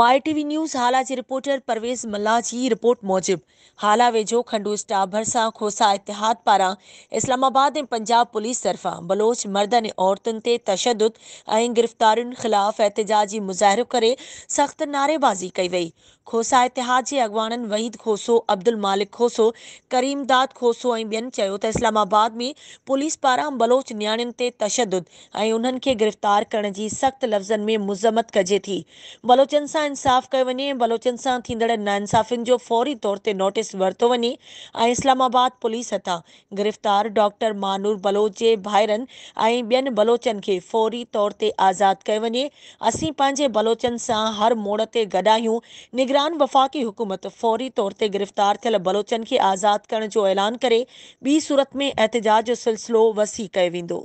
my my TV news હાલાજી reporter Parvez મલ્લાજી report मूजिब हाला वेझो खंडू स्टाफ भरसा खोसा इतिहाद पारा इस्लामाबाद ए पंजाब पुलिस तरफा बलोच मर्दनि ऐं औरतुनि ते तशद ऐं गिरफ़्तारियुनि ख़िलाफ़ एहतजाजी मुजाहरों करे सख़्त नारेबाज़ी कई वई खोसा इतिहाद के अॻुवाणनि वहीद खोसो अब्दुल मालिक खोसो करीमदाद खोसो ऐं त इस्लामाबाद में पुलिस पारा बलोच नियाणियुनि ते तशद ऐं उन्हनि गिरफ़्तार करण जी सख़्त लफ़्ज़नि में मुज़मत कजे थी बलोचन से नाइंसाफ़ कयो वञे बलोचन सां थींदड़ नाइंसाफ़ियुनि जो फौरी तौर ते नोटिस वरतो वञे इस्लामाबाद पुलिस हथा गिरफ़्तार डॉक्टर मानूर बलोच के भाइरनि बन बलोचन के फौरी तौर से आज़ाद किया वञे असीं बलोचन से हर मोड़ ते गॾु निगरान वफ़ाक़ी हुकूमत फौरी तौर ते गिरफ़्तार थियल बलोचनि खे आज़ादु करण जो ऐलान करे सूरत में एहतिजाज सिलसिलो वसी वो